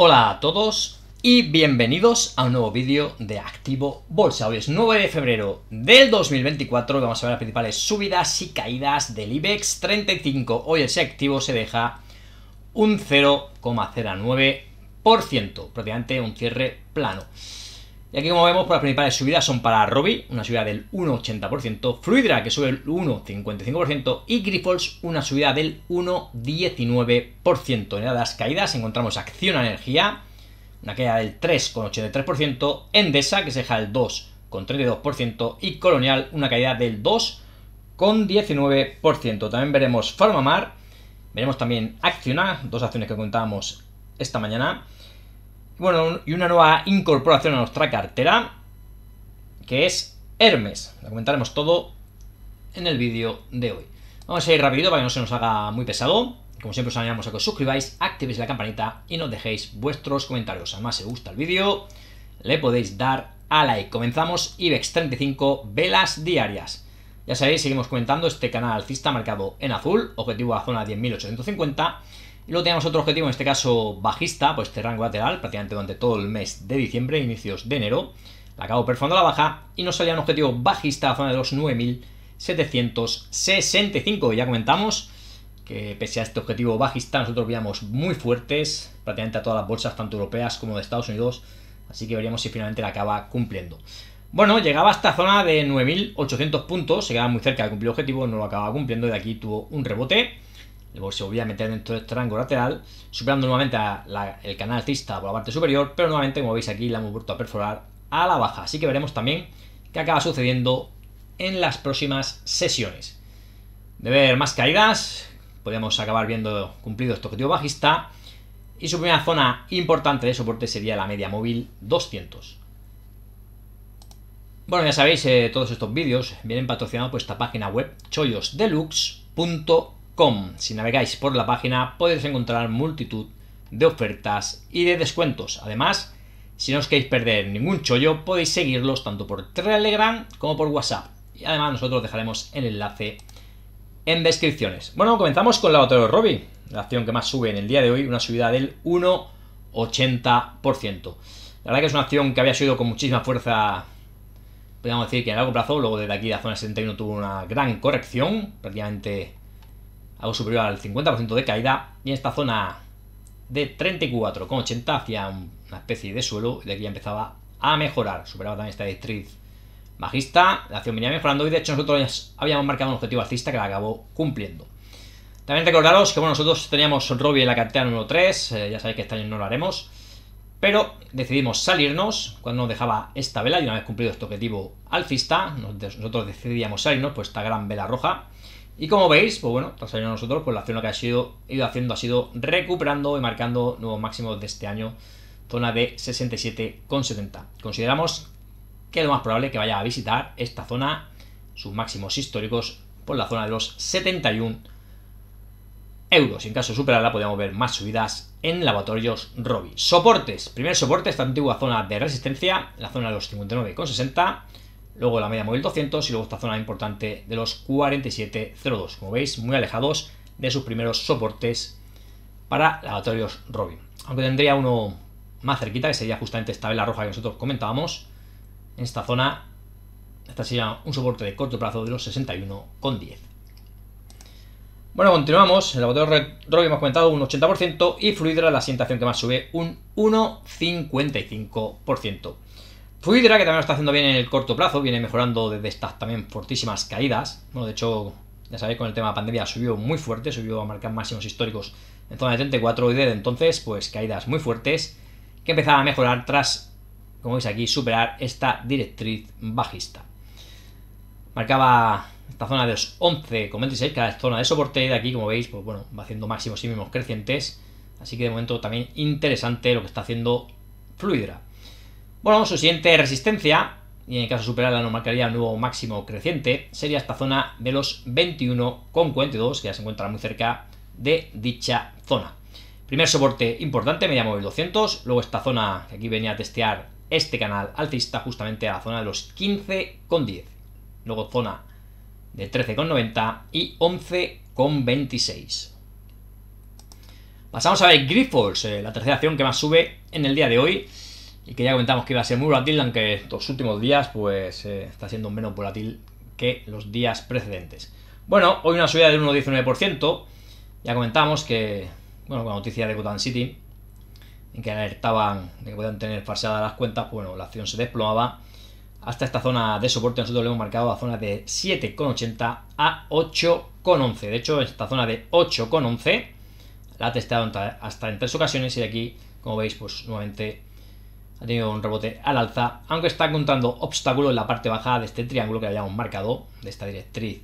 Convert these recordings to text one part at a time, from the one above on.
Hola a todos y bienvenidos a un nuevo vídeo de Activo Bolsa. Hoy es 9 de febrero del 2024 vamos a ver las principales subidas y caídas del IBEX 35. Hoy ese activo se deja un 0,09%, prácticamente un cierre plano. Y aquí como vemos, pues, las principales subidas son para Robbie, una subida del 1,80%, Fluidra, que sube el 1,55%, y Grifols, una subida del 1,19%. En las caídas encontramos ACCIONA Energía, una caída del 3,83%, Endesa, que se deja el 2,32%, y Colonial, una caída del 2,19%. También veremos Farmamar, veremos también Acciona, dos acciones que contábamos esta mañana, bueno, y una nueva incorporación a nuestra cartera, que es Hermes. Lo comentaremos todo en el vídeo de hoy. Vamos a ir rápido para que no se nos haga muy pesado. Como siempre os animamos a que os suscribáis, activéis la campanita y nos dejéis vuestros comentarios. Además, si os gusta el vídeo, le podéis dar a like. Comenzamos IBEX 35 velas diarias. Ya sabéis, seguimos comentando este canal alcista marcado en azul, objetivo a la zona 10.850 y luego teníamos otro objetivo, en este caso bajista, pues este rango lateral, prácticamente durante todo el mes de diciembre, inicios de enero. La acabo performando la baja y nos salía un objetivo bajista a zona de los 9.765. Ya comentamos que pese a este objetivo bajista, nosotros veíamos muy fuertes prácticamente a todas las bolsas, tanto europeas como de Estados Unidos. Así que veríamos si finalmente la acaba cumpliendo. Bueno, llegaba a esta zona de 9.800 puntos, se quedaba muy cerca de cumplir el objetivo, no lo acababa cumpliendo y de aquí tuvo un rebote volvía a meter dentro del rango lateral, superando nuevamente el canal alcista por la parte superior, pero nuevamente, como veis aquí, la hemos vuelto a perforar a la baja. Así que veremos también qué acaba sucediendo en las próximas sesiones. De ver más caídas, Podríamos acabar viendo cumplido este objetivo bajista. Y su primera zona importante de soporte sería la media móvil 200. Bueno, ya sabéis, eh, todos estos vídeos vienen patrocinados por esta página web chollosdeluxe.com si navegáis por la página podéis encontrar multitud de ofertas y de descuentos. Además, si no os queréis perder ningún chollo, podéis seguirlos tanto por Telegram como por WhatsApp. Y además nosotros dejaremos el enlace en descripciones. Bueno, comenzamos con la de Robbie, la acción que más sube en el día de hoy, una subida del 1,80%. La verdad que es una acción que había subido con muchísima fuerza, podríamos decir que a largo plazo, luego desde aquí la zona 71 tuvo una gran corrección, prácticamente algo superior al 50% de caída y en esta zona de 34,80 hacía una especie de suelo de aquí ya empezaba a mejorar. Superaba también esta directriz bajista, la acción venía mejorando y de hecho nosotros habíamos marcado un objetivo alcista que la acabó cumpliendo. También recordaros que nosotros teníamos Robbie en la cartera número 3, eh, ya sabéis que este año no lo haremos, pero decidimos salirnos cuando nos dejaba esta vela y una vez cumplido este objetivo alcista, nosotros decidíamos salirnos por esta gran vela roja y como veis, pues bueno, tras año nosotros, pues la acción que ha sido, ido haciendo ha sido recuperando y marcando nuevos máximos de este año, zona de 67,70. Consideramos que lo más probable que vaya a visitar esta zona, sus máximos históricos, por la zona de los 71 euros. en caso de superarla, podemos ver más subidas en laboratorios Robi. Soportes. Primer soporte, esta antigua zona de resistencia, la zona de los 59,60 luego la media móvil 200 y luego esta zona importante de los 47.02, como veis, muy alejados de sus primeros soportes para lavatorios Robin. Aunque tendría uno más cerquita, que sería justamente esta vela roja que nosotros comentábamos, en esta zona, esta sería un soporte de corto plazo de los 61,10. Bueno, continuamos. El lavatorio Robin hemos comentado un 80% y Fluidra la asientación que más sube un 1,55%. Fluidra, que también lo está haciendo bien en el corto plazo, viene mejorando desde estas también fortísimas caídas. Bueno, de hecho, ya sabéis, con el tema de pandemia subió muy fuerte, subió a marcar máximos históricos en zona de 34 y desde entonces, pues caídas muy fuertes que empezaba a mejorar tras, como veis aquí, superar esta directriz bajista. Marcaba esta zona de los 11,26, que era la zona de soporte, de aquí, como veis, pues bueno, va haciendo máximos y mínimos crecientes. Así que de momento también interesante lo que está haciendo Fluidra. Bueno, su siguiente resistencia, y en caso de superarla no marcaría nuevo máximo creciente, sería esta zona de los 21,42, que ya se encuentra muy cerca de dicha zona. Primer soporte importante, media móvil 200, luego esta zona que aquí venía a testear este canal alcista justamente a la zona de los 15,10, luego zona de 13,90 y 11,26. Pasamos a ver Grifols, eh, la tercera acción que más sube en el día de hoy y que ya comentamos que iba a ser muy volátil, aunque estos últimos días pues eh, está siendo menos volátil que los días precedentes. Bueno, hoy una subida del 1,19%, ya comentamos que, bueno, con la noticia de Gotham City, en que alertaban de que podían tener falseadas las cuentas, pues, bueno, la acción se desplomaba hasta esta zona de soporte, nosotros lo hemos marcado a zona de 7,80 a 8,11, de hecho esta zona de 8,11 la ha testado hasta en tres ocasiones y de aquí, como veis, pues nuevamente ha tenido un rebote al alza, aunque está encontrando obstáculo en la parte baja de este triángulo que habíamos marcado, de esta directriz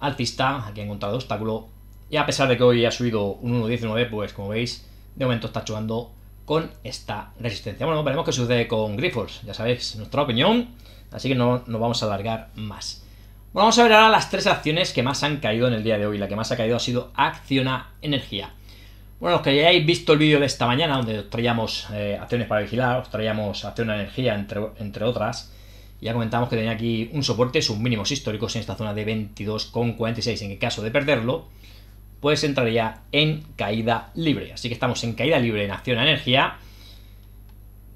alcista. Aquí ha encontrado obstáculo. Y a pesar de que hoy ha subido un 1.19, pues como veis, de momento está chocando con esta resistencia. Bueno, veremos qué sucede con Grifols, ya sabéis, nuestra opinión, así que no nos vamos a alargar más. vamos a ver ahora las tres acciones que más han caído en el día de hoy. La que más ha caído ha sido Acciona Energía. Bueno, los que hayáis visto el vídeo de esta mañana, donde os traíamos eh, acciones para vigilar, os traíamos acción a energía, entre, entre otras, ya comentamos que tenía aquí un soporte, sus mínimos históricos en esta zona de 22,46, en el caso de perderlo, pues entraría en caída libre. Así que estamos en caída libre en acción a energía.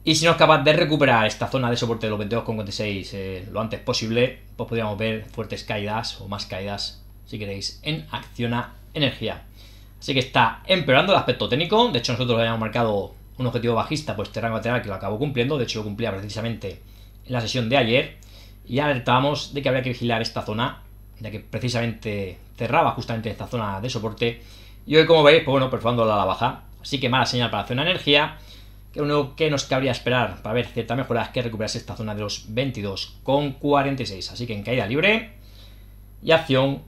Y si no es capaz de recuperar esta zona de soporte de los 22,46 eh, lo antes posible, pues podríamos ver fuertes caídas o más caídas, si queréis, en acción a energía. Así que está empeorando el aspecto técnico. De hecho, nosotros habíamos marcado un objetivo bajista, pues rango lateral que lo acabó cumpliendo. De hecho, lo cumplía precisamente en la sesión de ayer. Y alertábamos de que habría que vigilar esta zona, ya que precisamente cerraba justamente esta zona de soporte. Y hoy, como veis, pues bueno, perfumando pues la baja. Así que mala señal para la zona de energía. Que uno que nos cabría esperar para ver cierta mejoras es que recuperase esta zona de los 22,46. Así que en caída libre y acción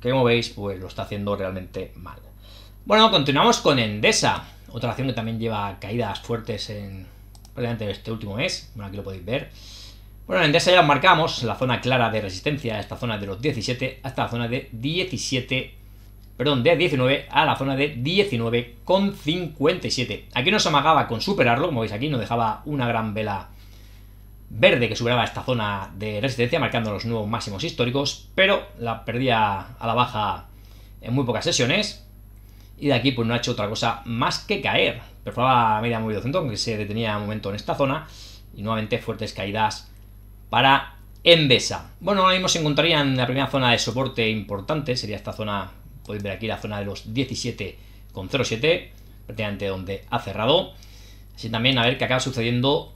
que como veis, pues lo está haciendo realmente mal. Bueno, continuamos con Endesa, otra acción que también lleva caídas fuertes en este último mes, bueno, aquí lo podéis ver. Bueno, en Endesa ya marcamos la zona clara de resistencia, esta zona de los 17 hasta la zona de 17 perdón, de 19 a la zona de 19,57. Aquí no se amagaba con superarlo, como veis aquí, no dejaba una gran vela verde que superaba esta zona de resistencia, marcando los nuevos máximos históricos, pero la perdía a la baja en muy pocas sesiones. Y de aquí pues no ha hecho otra cosa más que caer. Perforaba media movida centro, aunque se detenía un momento en esta zona. Y nuevamente fuertes caídas para Envesa. Bueno, ahora mismo se encontrarían en la primera zona de soporte importante. Sería esta zona, podéis ver aquí la zona de los 17,07, prácticamente donde ha cerrado. Así también a ver qué acaba sucediendo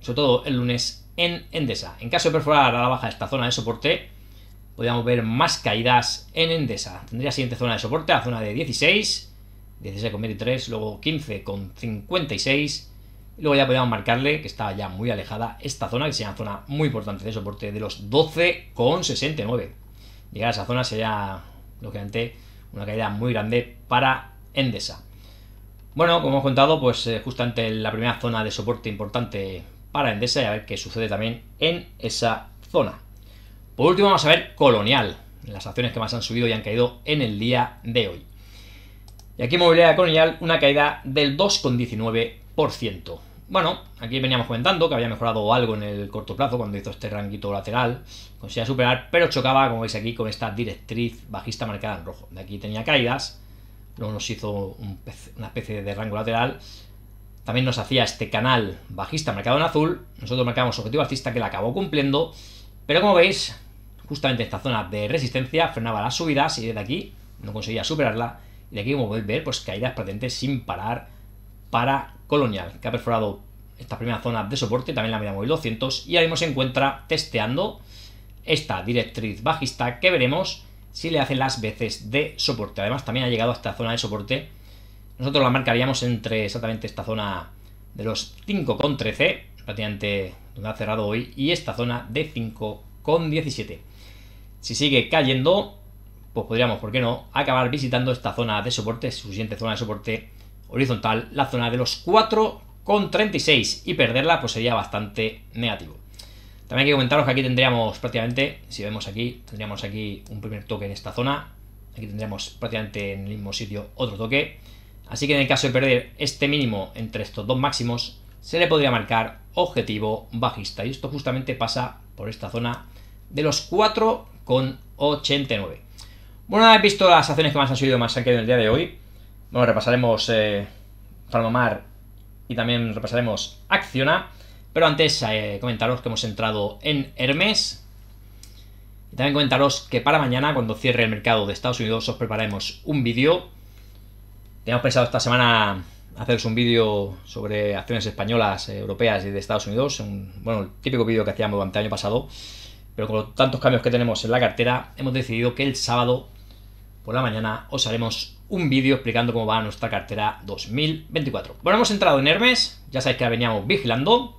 sobre todo el lunes, en Endesa. En caso de perforar a la baja esta zona de soporte, podríamos ver más caídas en Endesa. Tendría siguiente zona de soporte, la zona de 16, 16,23, luego 15,56. Y luego ya podríamos marcarle que estaba ya muy alejada esta zona, que sería una zona muy importante de soporte de los 12,69. Llegar a esa zona sería, lógicamente, una caída muy grande para Endesa. Bueno, como hemos contado, pues eh, justamente la primera zona de soporte importante para Endesa y a ver qué sucede también en esa zona. Por último vamos a ver Colonial, las acciones que más han subido y han caído en el día de hoy. Y aquí movilidad Colonial una caída del 2,19%. Bueno, aquí veníamos comentando que había mejorado algo en el corto plazo cuando hizo este ranguito lateral, conseguía superar, pero chocaba, como veis aquí, con esta directriz bajista marcada en rojo. De aquí tenía caídas, luego nos hizo una especie de rango lateral, también nos hacía este canal bajista marcado en azul. Nosotros marcamos objetivo alcista que la acabó cumpliendo. Pero como veis, justamente esta zona de resistencia frenaba las subidas y desde aquí no conseguía superarla. Y de aquí, como podéis ver, pues caídas patentes sin parar para Colonial, que ha perforado esta primera zona de soporte, también la media móvil 200, y ahora mismo se encuentra testeando esta directriz bajista que veremos si le hace las veces de soporte. Además, también ha llegado a esta zona de soporte nosotros la marcaríamos entre exactamente esta zona de los 5,13, prácticamente donde ha cerrado hoy, y esta zona de 5,17. Si sigue cayendo, pues podríamos, ¿por qué no?, acabar visitando esta zona de soporte, su siguiente zona de soporte horizontal, la zona de los 4,36 y perderla pues sería bastante negativo. También hay que comentaros que aquí tendríamos prácticamente, si vemos aquí, tendríamos aquí un primer toque en esta zona, aquí tendríamos prácticamente en el mismo sitio otro toque, Así que en el caso de perder este mínimo entre estos dos máximos, se le podría marcar objetivo bajista. Y esto justamente pasa por esta zona de los 4,89. Bueno, una visto las acciones que más han subido, más han caído en el día de hoy, bueno, repasaremos eh, y también repasaremos Acciona. Pero antes, eh, comentaros que hemos entrado en Hermes. Y también comentaros que para mañana, cuando cierre el mercado de Estados Unidos, os prepararemos un vídeo Teníamos pensado esta semana haceros un vídeo sobre acciones españolas, eh, europeas y de Estados Unidos. bueno, el típico vídeo que hacíamos durante el año pasado. Pero con los tantos cambios que tenemos en la cartera, hemos decidido que el sábado por la mañana os haremos un vídeo explicando cómo va nuestra cartera 2024. Bueno, hemos entrado en Hermes, ya sabéis que la veníamos vigilando.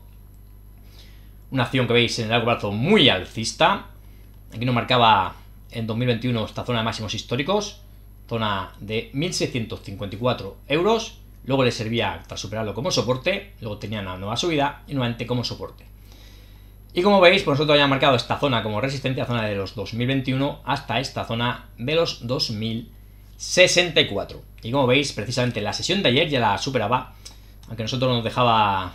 Una acción que veis en el largo plazo muy alcista. Aquí nos marcaba en 2021 esta zona de máximos históricos zona de 1.654 euros, luego le servía para superarlo como soporte, luego tenía una nueva subida y nuevamente como soporte. Y como veis, por nosotros ya marcado esta zona como resistencia, zona de los 2021 hasta esta zona de los 2064. Y como veis, precisamente la sesión de ayer ya la superaba, aunque nosotros nos dejaba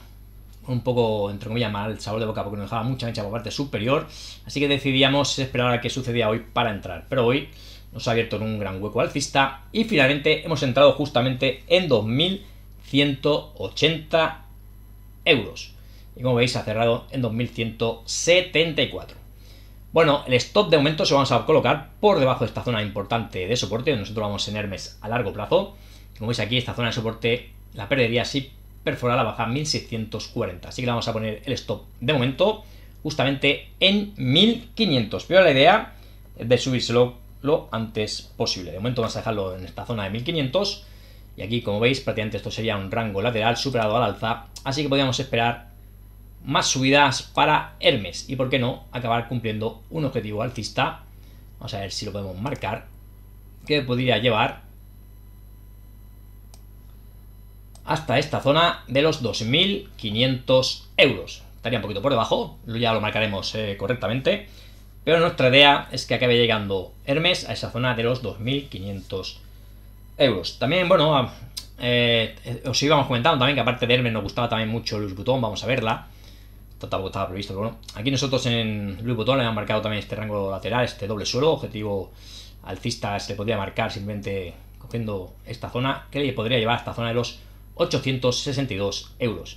un poco, entre comillas, mal sabor de boca porque nos dejaba mucha mecha por parte superior, así que decidíamos esperar a qué sucedía hoy para entrar. Pero hoy nos ha abierto en un gran hueco alcista y finalmente hemos entrado justamente en 2.180 euros. Y como veis ha cerrado en 2.174. Bueno, el stop de momento se vamos a colocar por debajo de esta zona importante de soporte, nosotros vamos en Hermes a largo plazo. como veis aquí, esta zona de soporte la perdería si perfora la baja 1640. Así que le vamos a poner el stop de momento justamente en 1500. Pero la idea es de subírselo lo antes posible. De momento vamos a dejarlo en esta zona de 1500 y aquí como veis prácticamente esto sería un rango lateral superado al alza, así que podríamos esperar más subidas para Hermes y por qué no acabar cumpliendo un objetivo alcista. Vamos a ver si lo podemos marcar, que podría llevar hasta esta zona de los 2.500 euros. Estaría un poquito por debajo, ya lo marcaremos eh, correctamente. Pero nuestra idea es que acabe llegando Hermes a esa zona de los 2.500 euros. También, bueno, ah, eh, eh, os íbamos comentando también que aparte de Hermes nos gustaba también mucho Luis Butón, vamos a verla. tampoco estaba previsto, bueno. Aquí nosotros en Luis Butón le han marcado también este rango lateral, este doble suelo. Objetivo alcista se le podría marcar simplemente cogiendo esta zona, que le podría llevar a esta zona de los 862 euros.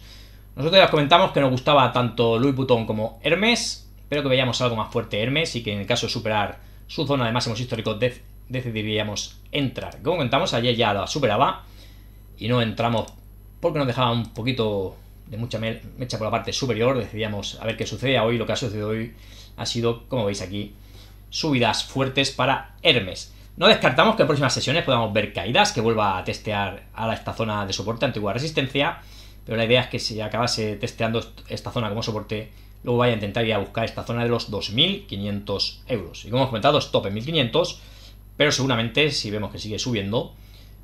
Nosotros ya os comentamos que nos gustaba tanto Luis Butón como Hermes pero que veíamos algo más fuerte Hermes y que en el caso de superar su zona de máximos históricos decidiríamos entrar. Como comentamos ayer ya la superaba y no entramos porque nos dejaba un poquito de mucha mecha por la parte superior, decidíamos a ver qué sucede hoy, lo que ha sucedido hoy ha sido, como veis aquí, subidas fuertes para Hermes. No descartamos que en próximas sesiones podamos ver caídas, que vuelva a testear a esta zona de soporte, antigua resistencia, pero la idea es que se acabase testeando esta zona como soporte luego voy a intentar ir a buscar esta zona de los 2.500 euros. Y como he comentado, stop en 1.500, pero seguramente si vemos que sigue subiendo,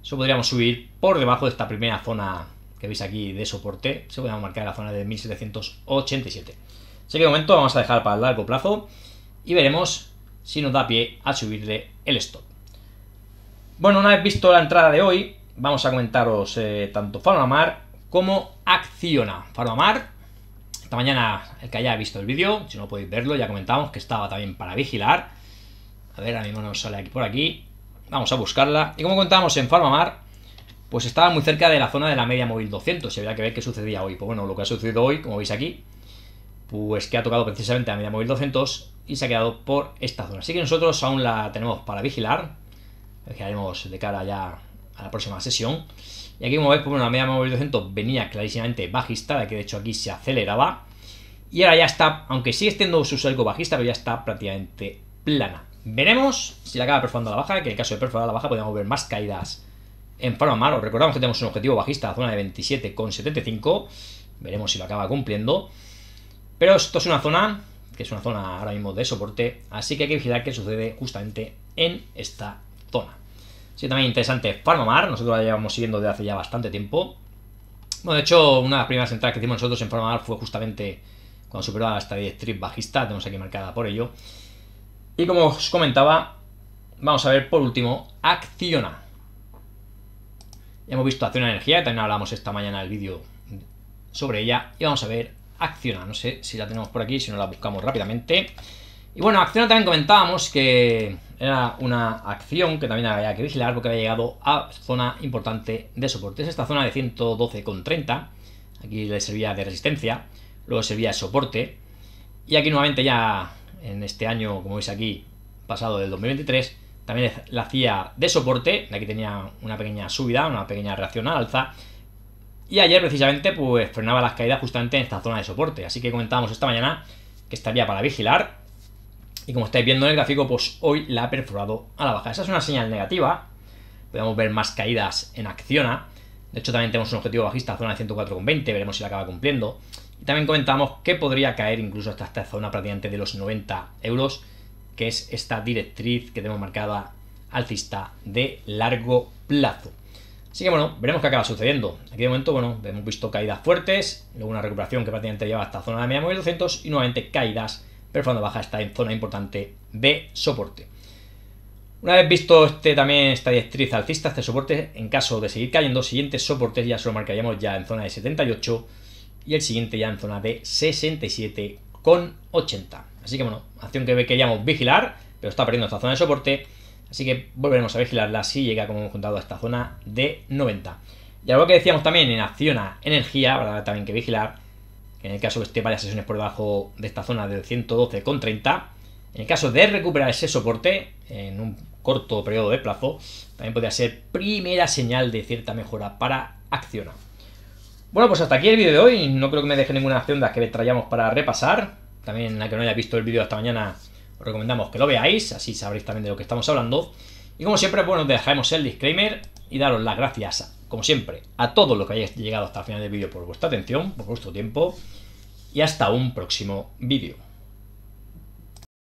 se podríamos subir por debajo de esta primera zona que veis aquí de soporte, se podríamos marcar la zona de 1.787. Así que de momento vamos a dejar para el largo plazo y veremos si nos da pie a subirle el stop. Bueno, una vez visto la entrada de hoy, vamos a comentaros eh, tanto Farmamar como Acciona. Farmamar esta mañana, el que haya visto el vídeo, si no podéis verlo, ya comentamos que estaba también para vigilar. A ver, ahora mismo nos sale aquí por aquí. Vamos a buscarla. Y como contábamos en Farmamar, pues estaba muy cerca de la zona de la media móvil 200. Se había que ver qué sucedía hoy. Pues bueno, lo que ha sucedido hoy, como veis aquí, pues que ha tocado precisamente la media móvil 200 y se ha quedado por esta zona. Así que nosotros aún la tenemos para vigilar. Vigilaremos de cara ya a la próxima sesión. Y aquí como veis, por bueno, la media móvil 200 venía clarísimamente bajista, de que de hecho aquí se aceleraba. Y ahora ya está, aunque sigue siendo su salgo bajista, pero ya está prácticamente plana. Veremos si la acaba perforando a la baja, que en el caso de perforar a la baja podemos ver más caídas en forma malo. Recordamos que tenemos un objetivo bajista, la zona de 27,75. Veremos si lo acaba cumpliendo. Pero esto es una zona, que es una zona ahora mismo de soporte, así que hay que vigilar qué sucede justamente en esta zona. Sí, también interesante Farmamar, nosotros la llevamos siguiendo desde hace ya bastante tiempo. Bueno, de hecho, una de las primeras entradas que hicimos nosotros en Farmamar fue justamente cuando superó a esta directriz bajista, tenemos aquí marcada por ello. Y como os comentaba, vamos a ver por último Acciona. Ya hemos visto Acciona Energía, también hablamos esta mañana el vídeo sobre ella. Y vamos a ver Acciona, no sé si la tenemos por aquí, si no la buscamos rápidamente. Y bueno, acción también comentábamos que era una acción que también había que vigilar porque había llegado a zona importante de soporte. Es esta zona de 112,30. Aquí le servía de resistencia, luego servía de soporte. Y aquí nuevamente ya en este año, como veis aquí, pasado del 2023, también la hacía de soporte. Aquí tenía una pequeña subida, una pequeña reacción al alza. Y ayer precisamente pues frenaba las caídas justamente en esta zona de soporte. Así que comentábamos esta mañana que estaría para vigilar y como estáis viendo en el gráfico, pues hoy la ha perforado a la baja. Esa es una señal negativa. Podemos ver más caídas en Acciona. De hecho, también tenemos un objetivo bajista, zona de 104,20. Veremos si la acaba cumpliendo. Y también comentamos que podría caer incluso hasta esta zona prácticamente de los 90 euros, que es esta directriz que tenemos marcada alcista de largo plazo. Así que bueno, veremos qué acaba sucediendo. Aquí de momento, bueno, hemos visto caídas fuertes, luego una recuperación que prácticamente lleva hasta zona de media móvil 200 y nuevamente caídas pero cuando Baja está en zona importante de soporte. Una vez visto este, también esta directriz alcista, este soporte, en caso de seguir cayendo, siguientes soportes ya se lo marcaríamos ya en zona de 78 y el siguiente ya en zona de 67,80. Así que bueno, acción que queríamos vigilar, pero está perdiendo esta zona de soporte, así que volveremos a vigilarla si llega, como hemos contado, a esta zona de 90. Y algo que decíamos también en Acciona Energía, también que vigilar, en el caso de que esté varias sesiones por debajo de esta zona del 112,30. En el caso de recuperar ese soporte en un corto periodo de plazo, también podría ser primera señal de cierta mejora para accionar. Bueno, pues hasta aquí el vídeo de hoy. No creo que me deje ninguna acción de las que traíamos para repasar. También en la que no haya visto el vídeo hasta mañana, os recomendamos que lo veáis, así sabréis también de lo que estamos hablando. Y como siempre, bueno, os dejaremos el disclaimer y daros las gracias, como siempre, a todos los que hayáis llegado hasta el final del vídeo por vuestra atención, por vuestro tiempo y hasta un próximo vídeo.